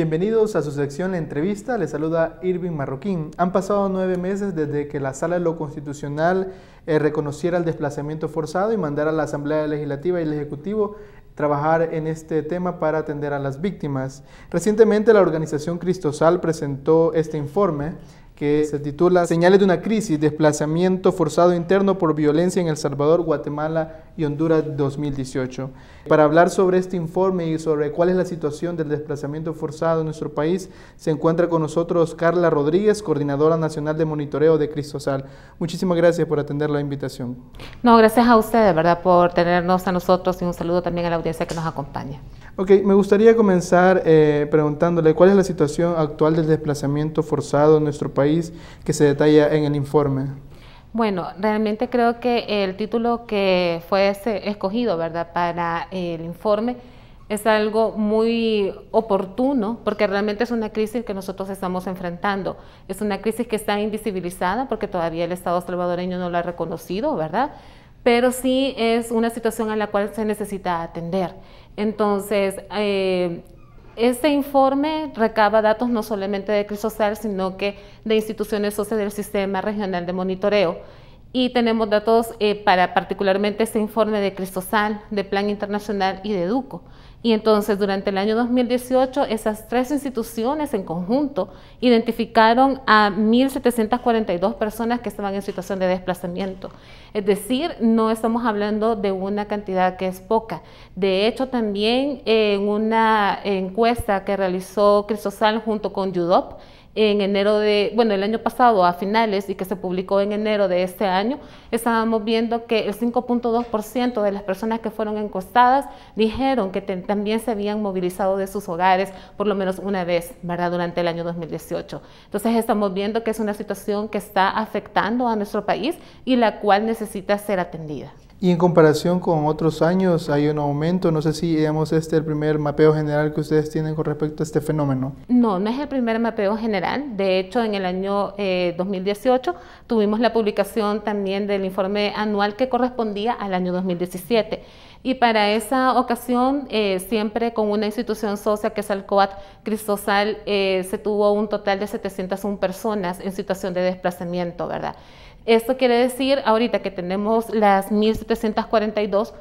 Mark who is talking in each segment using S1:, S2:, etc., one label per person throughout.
S1: Bienvenidos a su sección La Entrevista, les saluda Irving Marroquín. Han pasado nueve meses desde que la Sala de lo Constitucional eh, reconociera el desplazamiento forzado y mandara a la Asamblea Legislativa y el Ejecutivo trabajar en este tema para atender a las víctimas. Recientemente la organización Cristosal presentó este informe que se titula Señales de una crisis, desplazamiento forzado interno por violencia en El Salvador, Guatemala y Honduras 2018. Para hablar sobre este informe y sobre cuál es la situación del desplazamiento forzado en nuestro país, se encuentra con nosotros Carla Rodríguez, coordinadora nacional de monitoreo de Cristosal. Muchísimas gracias por atender la invitación.
S2: No, gracias a ustedes, ¿verdad?, por tenernos a nosotros y un saludo también a la audiencia que nos acompaña.
S1: Ok, me gustaría comenzar eh, preguntándole cuál es la situación actual del desplazamiento forzado en nuestro país que se detalla en el informe?
S2: Bueno, realmente creo que el título que fue escogido ¿verdad? para el informe es algo muy oportuno porque realmente es una crisis que nosotros estamos enfrentando. Es una crisis que está invisibilizada porque todavía el Estado salvadoreño no lo ha reconocido, ¿verdad? Pero sí es una situación a la cual se necesita atender. Entonces, eh, este informe recaba datos no solamente de Social, sino que de instituciones socias del Sistema Regional de Monitoreo y tenemos datos eh, para particularmente este informe de Cristosal, de Plan Internacional y de Educo. Y entonces durante el año 2018 esas tres instituciones en conjunto identificaron a 1.742 personas que estaban en situación de desplazamiento. Es decir, no estamos hablando de una cantidad que es poca. De hecho, también eh, en una encuesta que realizó Cristosal junto con UDOP, en enero de, bueno, el año pasado a finales y que se publicó en enero de este año, estábamos viendo que el 5.2% de las personas que fueron encostadas dijeron que también se habían movilizado de sus hogares por lo menos una vez, ¿verdad? Durante el año 2018. Entonces estamos viendo que es una situación que está afectando a nuestro país y la cual necesita ser atendida.
S1: Y en comparación con otros años hay un aumento. No sé si, digamos, este el primer mapeo general que ustedes tienen con respecto a este fenómeno.
S2: No, no es el primer mapeo general. De hecho, en el año 2018 eh, tuvimos la publicación también del informe anual que correspondía al año 2017. Y para esa ocasión, eh, siempre con una institución socia que es Alcoat Cristosal, eh, se tuvo un total de 701 personas en situación de desplazamiento, ¿verdad? Esto quiere decir, ahorita que tenemos las 1742,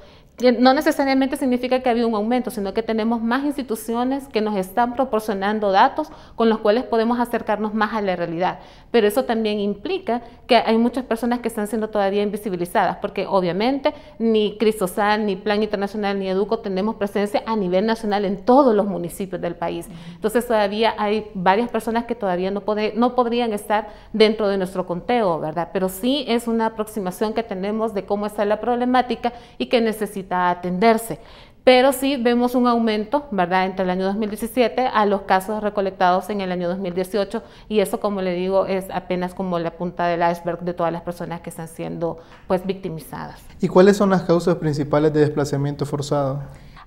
S2: no necesariamente significa que ha habido un aumento, sino que tenemos más instituciones que nos están proporcionando datos con los cuales podemos acercarnos más a la realidad. Pero eso también implica que hay muchas personas que están siendo todavía invisibilizadas, porque obviamente ni Cristosal ni Plan Internacional, ni Educo tenemos presencia a nivel nacional en todos los municipios del país. Entonces todavía hay varias personas que todavía no, no podrían estar dentro de nuestro conteo, ¿verdad? Pero sí es una aproximación que tenemos de cómo está la problemática y que necesitamos a atenderse. Pero sí vemos un aumento, ¿verdad?, entre el año 2017 a los casos recolectados en el año 2018 y eso, como le digo, es apenas como la punta del iceberg de todas las personas que están siendo, pues, victimizadas.
S1: ¿Y cuáles son las causas principales de desplazamiento forzado?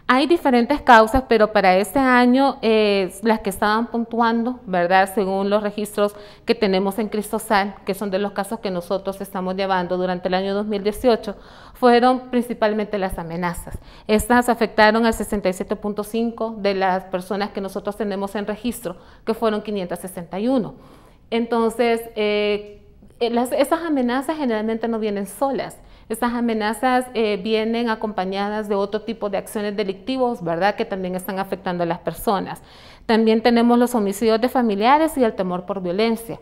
S2: Hay diferentes causas, pero para este año eh, las que estaban puntuando, ¿verdad? Según los registros que tenemos en Cristosal, que son de los casos que nosotros estamos llevando durante el año 2018, fueron principalmente las amenazas. Estas afectaron al 67.5 de las personas que nosotros tenemos en registro, que fueron 561. Entonces, eh, eh, esas amenazas generalmente no vienen solas estas amenazas eh, vienen acompañadas de otro tipo de acciones delictivas ¿verdad? Que también están afectando a las personas. También tenemos los homicidios de familiares y el temor por violencia.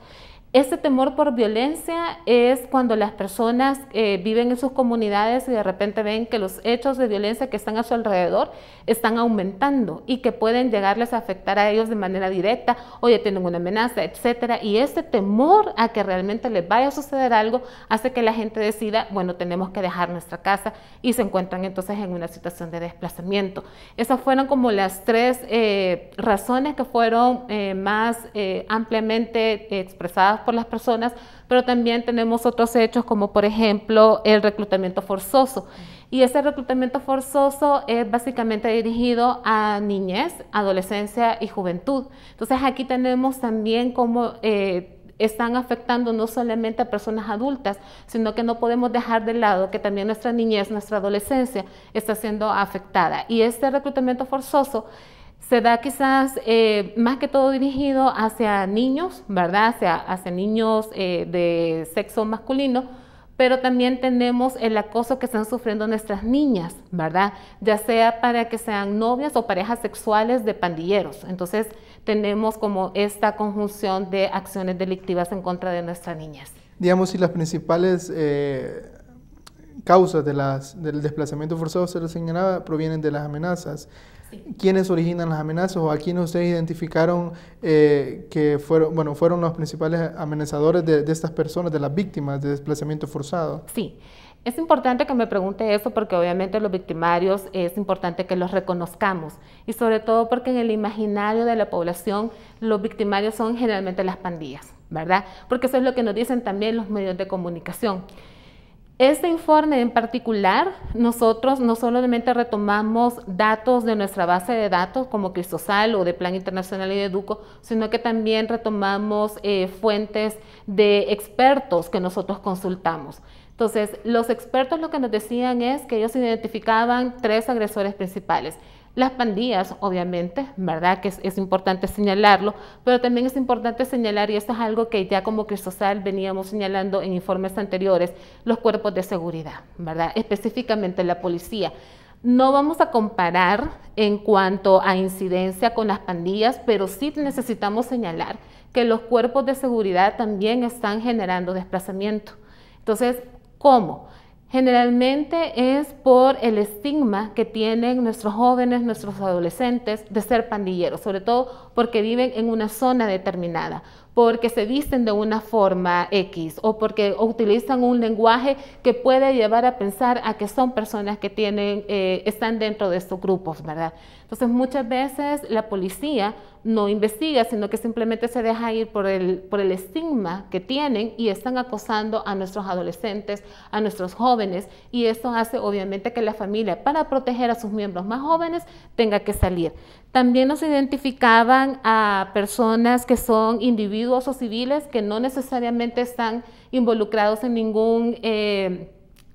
S2: Este temor por violencia es cuando las personas eh, viven en sus comunidades y de repente ven que los hechos de violencia que están a su alrededor están aumentando y que pueden llegarles a afectar a ellos de manera directa, o ya tienen una amenaza, etcétera. Y este temor a que realmente les vaya a suceder algo hace que la gente decida, bueno, tenemos que dejar nuestra casa y se encuentran entonces en una situación de desplazamiento. Esas fueron como las tres eh, razones que fueron eh, más ampliamente expresadas por las personas, pero también tenemos otros hechos como por ejemplo el reclutamiento forzoso. Y ese reclutamiento forzoso es básicamente dirigido a niñez, adolescencia y juventud. Entonces aquí tenemos también cómo eh, están afectando no solamente a personas adultas, sino que no podemos dejar de lado que también nuestra niñez, nuestra adolescencia está siendo afectada. Y este reclutamiento forzoso se da quizás eh, más que todo dirigido hacia niños, ¿verdad? Hacia, niños eh, de sexo masculino, pero también tenemos el acoso que están sufriendo nuestras niñas, ¿verdad? Ya sea para que sean novias o parejas sexuales de pandilleros. Entonces tenemos como esta conjunción de acciones delictivas en contra de nuestras niñas.
S1: Digamos, si las principales eh, causas de las, del desplazamiento forzado, se lo señalaba, provienen de las amenazas. ¿Quiénes originan las amenazas o a quiénes ustedes identificaron eh, que fueron, bueno, fueron los principales amenazadores de estas personas, de las víctimas de desplazamiento forzado?
S2: Sí. Es importante que me pregunte eso porque obviamente los victimarios es importante que los reconozcamos y sobre todo porque en el imaginario de la población los victimarios son generalmente las pandillas, ¿verdad? Porque eso es lo que nos dicen también los medios de comunicación. Este informe en particular, nosotros no solamente retomamos datos de nuestra base de datos como Cristosal o de Plan Internacional y de Educo, sino que también retomamos eh, fuentes de expertos que nosotros consultamos. Entonces, los expertos lo que nos decían es que ellos identificaban tres agresores principales. Las pandillas, obviamente, ¿verdad? Que es, importante señalarlo, pero también es importante señalar, y esto es algo que ya como Cristosal veníamos señalando en informes anteriores, los cuerpos de seguridad, ¿verdad? Específicamente la policía. No vamos a comparar en cuanto a incidencia con las pandillas, pero sí necesitamos señalar que los cuerpos de seguridad también están generando desplazamiento. Entonces, ¿cómo? Generalmente es por el estigma que tienen nuestros jóvenes, nuestros adolescentes de ser pandilleros, sobre todo porque viven en una zona determinada, porque se visten de una forma X o porque utilizan un lenguaje que puede llevar a pensar a que son personas que tienen, eh, están dentro de estos grupos, ¿verdad? Entonces muchas veces la policía no investiga, sino que simplemente se deja ir por el, por el estigma que tienen y están acosando a nuestros adolescentes, a nuestros jóvenes, y esto hace obviamente que la familia, para proteger a sus miembros más jóvenes, tenga que salir. También nos identificaban a personas que son individuos o civiles que no necesariamente están involucrados en ningún eh,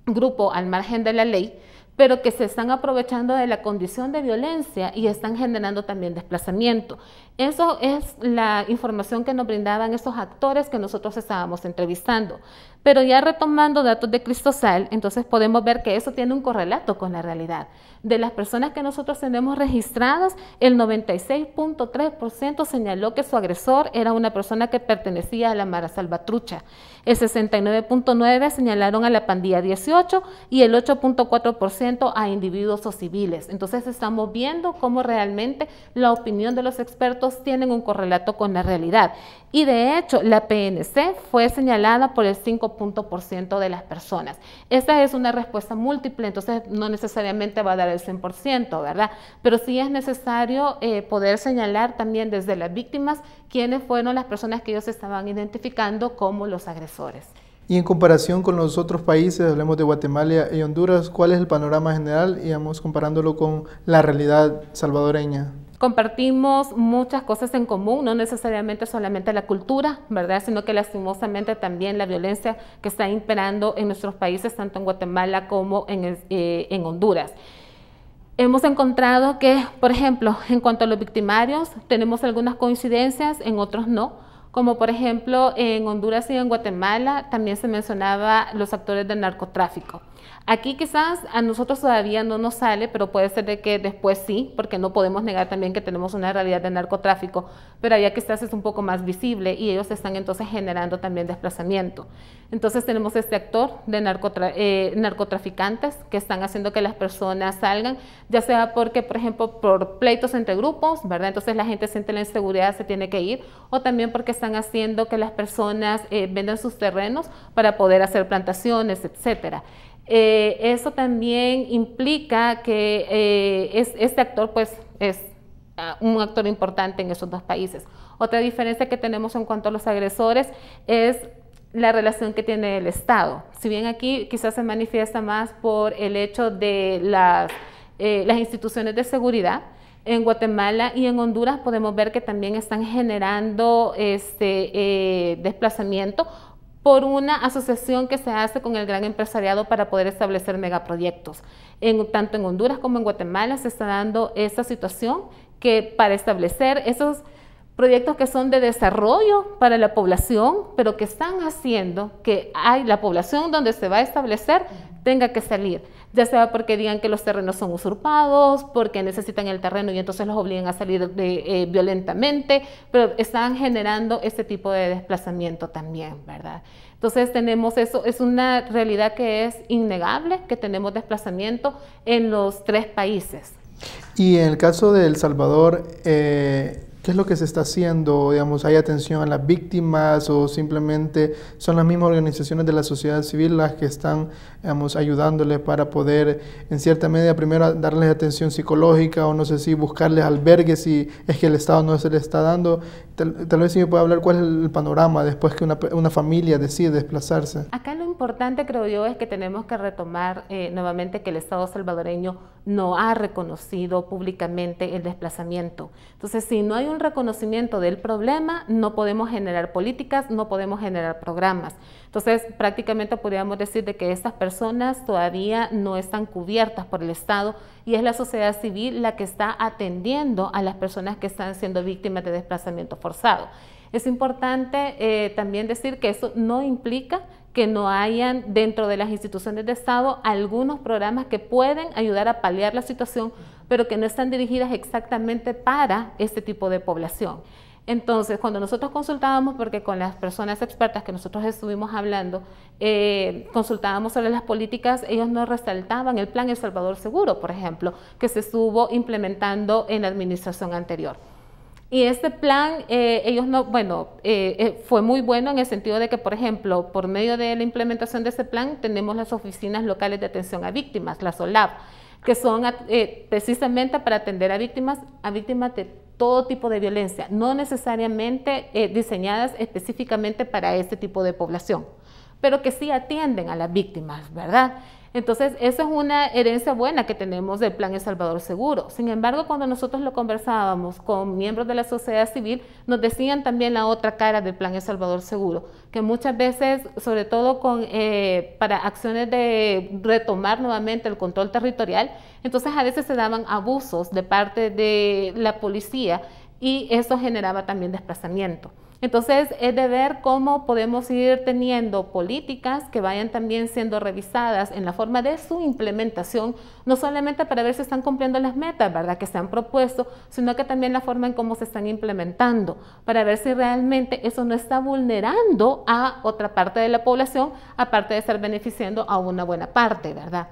S2: grupo al margen de la ley, pero que se están aprovechando de la condición de violencia y están generando también desplazamiento. Eso es la información que nos brindaban esos actores que nosotros estábamos entrevistando. Pero ya retomando datos de Cristosal, entonces podemos ver que eso tiene un correlato con la realidad de las personas que nosotros tenemos registradas, el 96.3% señaló que su agresor era una persona que pertenecía a la Mara Salvatrucha. El 69.9% señalaron a la pandilla 18 y el 8.4% a individuos o civiles. Entonces estamos viendo cómo realmente la opinión de los expertos tienen un correlato con la realidad. Y de hecho, la PNC fue señalada por el 5.% de las personas. Esta es una respuesta múltiple, entonces no necesariamente va a dar 100%, ¿verdad? Pero sí es necesario eh, poder señalar también desde las víctimas quiénes fueron las personas que ellos estaban identificando como los agresores.
S1: Y en comparación con los otros países, hablemos de Guatemala y Honduras, ¿cuál es el panorama general? Y vamos comparándolo con la realidad salvadoreña
S2: compartimos muchas cosas en común, no necesariamente solamente la cultura, ¿verdad? Sino que lastimosamente también la violencia que está imperando en nuestros países, tanto en Guatemala como en, eh, en Honduras. Hemos encontrado que, por ejemplo, en cuanto a los victimarios, tenemos algunas coincidencias, en otros no, como por ejemplo en Honduras y en Guatemala también se mencionaba los actores del narcotráfico. Aquí quizás a nosotros todavía no nos sale, pero puede ser de que después sí, porque no podemos negar también que tenemos una realidad de narcotráfico, pero allá quizás es un poco más visible y ellos están entonces generando también desplazamiento. Entonces tenemos este actor de eh, narcotraficantes que están haciendo que las personas salgan, ya sea porque, por ejemplo, por pleitos entre grupos, ¿verdad? Entonces la gente siente la inseguridad, se tiene que ir, o también porque están haciendo que las personas eh, vendan sus terrenos para poder hacer plantaciones, etcétera. Eh, eso también implica que eh, este actor pues es ah, un actor importante en esos dos países. Otra diferencia que tenemos en cuanto a los agresores es la relación que tiene el Estado. Si bien aquí quizás se manifiesta más por el hecho de las, eh, instituciones de seguridad, en Guatemala y en Honduras podemos ver que también están generando este desplazamiento por una asociación que se hace con el gran empresariado para poder establecer megaproyectos. tanto en Honduras como en Guatemala se está dando esa situación que para establecer esos proyectos que son de desarrollo para la población, pero que están haciendo que hay la población donde se va a establecer tenga que salir, ya sea porque digan que los terrenos son usurpados, porque necesitan el terreno y entonces los obligan a salir eh, violentamente, pero están generando este tipo de desplazamiento también, ¿verdad? Entonces tenemos eso, es una realidad que es innegable, que tenemos desplazamiento en los tres países.
S1: Y en el caso de El Salvador, eh, ¿Qué es lo que se está haciendo? Digamos, ¿Hay atención a las víctimas o simplemente son las mismas organizaciones de la sociedad civil las que están ayudándoles para poder, en cierta medida, primero darles atención psicológica o no sé si buscarles albergues si es que el Estado no se le está dando? Tal, vez si me puede hablar cuál es el panorama después que una, una, familia decide desplazarse.
S2: Acá lo importante, creo yo, es que tenemos que retomar eh, nuevamente que el Estado salvadoreño no ha reconocido públicamente el desplazamiento. Entonces, si no hay un reconocimiento del problema, no podemos generar políticas, no podemos generar programas. Entonces, prácticamente podríamos decir de que estas personas todavía no están cubiertas por el Estado y es la sociedad civil la que está atendiendo a las personas que están siendo víctimas de desplazamiento forzado. Es importante eh, también decir que eso no implica que no hayan dentro de las instituciones de Estado algunos programas que pueden ayudar a paliar la situación, pero que no están dirigidas exactamente para este tipo de población. Entonces, cuando nosotros consultábamos, porque con las personas expertas que nosotros estuvimos hablando, eh, consultábamos sobre las políticas, ellos nos resaltaban el plan El Salvador Seguro, por ejemplo, que se estuvo implementando en la administración anterior. Y este plan, eh, ellos no, bueno, eh, fue muy bueno en el sentido de que, por ejemplo, por medio de la implementación de ese plan, tenemos las oficinas locales de atención a víctimas, las OLAV, que son precisamente para atender a víctimas, a víctimas de todo tipo de violencia, no necesariamente eh, diseñadas específicamente para este tipo de población, pero que sí atienden a las víctimas, ¿verdad? Entonces, esa es una herencia buena que tenemos del Plan El Salvador Seguro. Sin embargo, cuando nosotros lo conversábamos con miembros de la sociedad civil, nos decían también la otra cara del Plan El Salvador Seguro, que muchas veces, sobre todo con, eh, para acciones de retomar nuevamente el control territorial, entonces a veces se daban abusos de parte de la policía y eso generaba también desplazamiento. Entonces es de ver cómo podemos ir teniendo políticas que vayan también siendo revisadas en la forma de su implementación, no solamente para ver si están cumpliendo las metas, ¿verdad?, que se han propuesto, sino que también la forma en cómo se están implementando, para ver si realmente eso no está vulnerando a otra parte de la población, aparte de estar beneficiando a una buena parte, ¿verdad?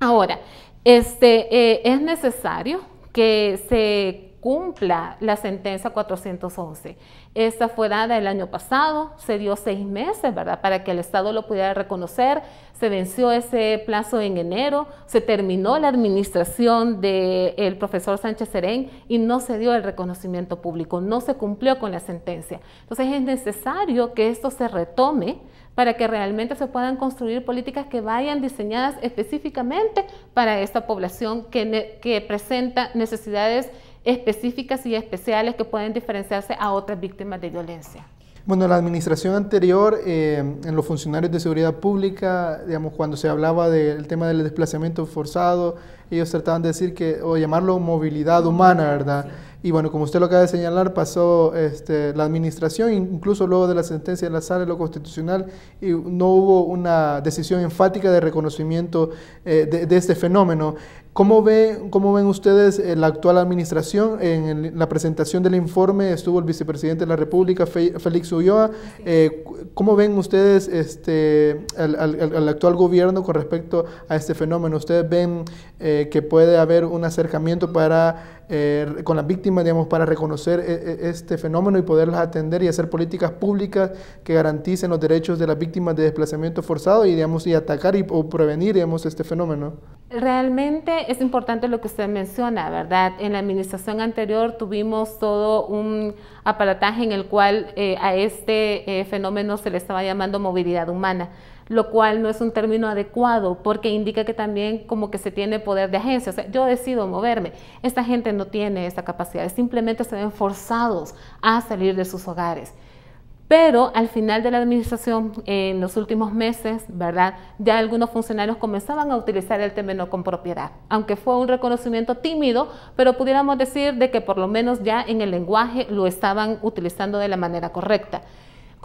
S2: Ahora, este, eh, es necesario que se cumpla la sentencia 411. Esta fue dada el año pasado, se dio seis meses, ¿verdad? Para que el Estado lo pudiera reconocer. Se venció ese plazo en enero, se terminó la administración del profesor Sánchez Serén y no se dio el reconocimiento público, no se cumplió con la sentencia. Entonces es necesario que esto se retome para que realmente se puedan construir políticas que vayan diseñadas específicamente para esta población que, que presenta necesidades específicas y especiales que pueden diferenciarse a otras víctimas de violencia.
S1: Bueno, la administración anterior, eh, en los funcionarios de seguridad pública, digamos, cuando se hablaba del tema del desplazamiento forzado, ellos trataban de decir que, o llamarlo movilidad humana, ¿verdad? Y bueno, como usted lo acaba de señalar, pasó este, la administración, incluso luego de la sentencia de la sala de lo constitucional, y no hubo una decisión enfática de reconocimiento eh, de, este fenómeno. ¿Cómo, ve, ¿Cómo ven ustedes eh, la actual administración? En la presentación del informe estuvo el vicepresidente de la República, Félix Ulloa. Eh, ¿Cómo ven ustedes este, al, actual gobierno con respecto a este fenómeno? ¿Ustedes ven eh, que puede haber un acercamiento para, con las víctimas digamos, para reconocer este fenómeno y poderlas atender y hacer políticas públicas que garanticen los derechos de las víctimas de desplazamiento forzado y, digamos, y atacar y, o prevenir este fenómeno?
S2: Realmente es importante lo que usted menciona, ¿verdad? En la administración anterior tuvimos todo un aparataje en el cual eh, a este eh, fenómeno se le estaba llamando movilidad humana lo cual no es un término adecuado porque indica que también como que se tiene poder de agencia, o sea, yo decido moverme. Esta gente no tiene esa capacidad, simplemente se ven forzados a salir de sus hogares. Pero al final de la administración, en los últimos meses, ¿verdad? Ya algunos funcionarios comenzaban a utilizar el término con propiedad, aunque fue un reconocimiento tímido, pero pudiéramos decir de que por lo menos ya en el lenguaje lo estaban utilizando de la manera correcta.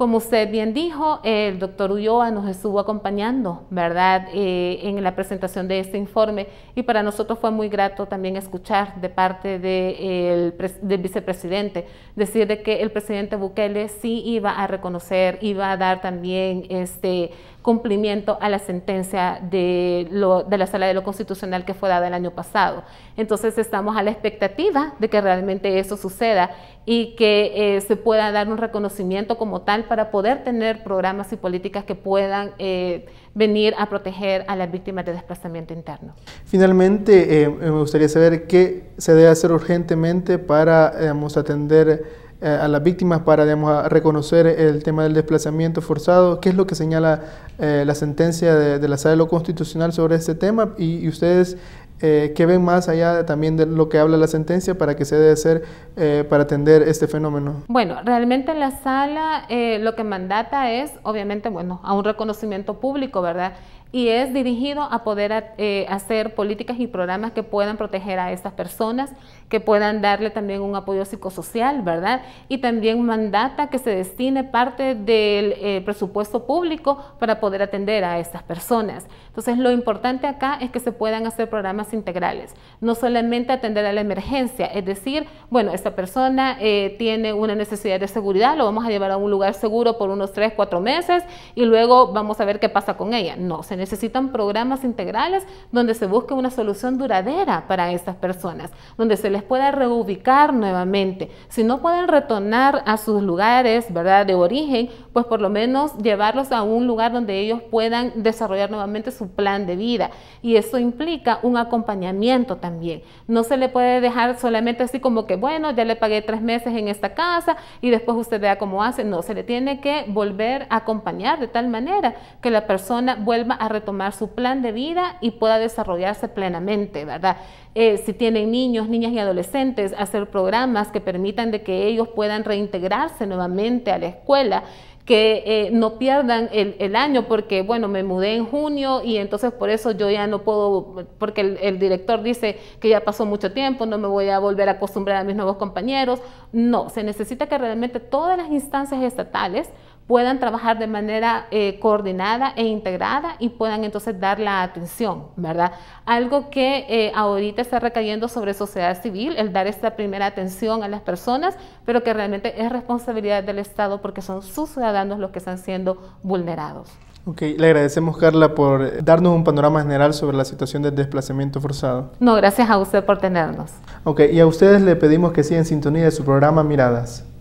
S2: Como usted bien dijo, el doctor Ulloa nos estuvo acompañando, ¿verdad?, eh, en la presentación de este informe y para nosotros fue muy grato también escuchar de parte de del vicepresidente decir de que el presidente Bukele sí iba a reconocer, iba a dar también este, cumplimiento a la sentencia de, la Sala de lo Constitucional que fue dada el año pasado. Entonces estamos a la expectativa de que realmente eso suceda y que eh, se pueda dar un reconocimiento como tal para poder tener programas y políticas que puedan eh, venir a proteger a las víctimas de desplazamiento interno.
S1: Finalmente, eh, me gustaría saber qué se debe hacer urgentemente para atender eh, a las víctimas para digamos, reconocer el tema del desplazamiento forzado. ¿Qué es lo que señala eh, la sentencia de, la Sala de lo Constitucional sobre este tema? Y, ustedes, eh, ¿qué ven más allá también de lo que habla la sentencia para que se debe hacer eh, para atender este fenómeno?
S2: Bueno, realmente la Sala lo que mandata es, obviamente, bueno, a un reconocimiento público, ¿verdad? y es dirigido a poder hacer políticas y programas que puedan proteger a estas personas que puedan darle también un apoyo psicosocial, ¿verdad? Y también mandata que se destine parte del eh, presupuesto público para poder atender a estas personas. Entonces, lo importante acá es que se puedan hacer programas integrales, no solamente atender a la emergencia, es decir, bueno, esta persona eh, tiene una necesidad de seguridad, lo vamos a llevar a un lugar seguro por unos tres, cuatro meses y luego vamos a ver qué pasa con ella. No, se necesitan programas integrales donde se busque una solución duradera para estas personas, donde se les pueda reubicar nuevamente. Si no pueden retornar a sus lugares, ¿verdad?, de origen, pues por lo menos llevarlos a un lugar donde ellos puedan desarrollar nuevamente su plan de vida. Y eso implica un acompañamiento también. No se le puede dejar solamente así como que, bueno, ya le pagué tres meses en esta casa y después usted vea cómo hace. No, se le tiene que volver a acompañar de tal manera que la persona vuelva a retomar su plan de vida y pueda desarrollarse plenamente, ¿verdad? Eh, si tienen niños, niñas y adolescentes, hacer programas que permitan de que ellos puedan reintegrarse nuevamente a la escuela que eh, no pierdan el, año porque, bueno, me mudé en junio y entonces por eso yo ya no puedo, porque el, director dice que ya pasó mucho tiempo, no me voy a volver a acostumbrar a mis nuevos compañeros. No, se necesita que realmente todas las instancias estatales puedan trabajar de manera eh, coordinada e integrada y puedan entonces dar la atención, ¿verdad? Algo que eh, ahorita está recayendo sobre sociedad civil, el dar esta primera atención a las personas, pero que realmente es responsabilidad del Estado porque son sus ciudadanos los que están siendo vulnerados.
S1: Ok, le agradecemos Carla por eh, darnos un panorama general sobre la situación del desplazamiento forzado.
S2: No, gracias a usted por tenernos.
S1: Ok, y a ustedes le pedimos que sigan en sintonía de su programa Miradas.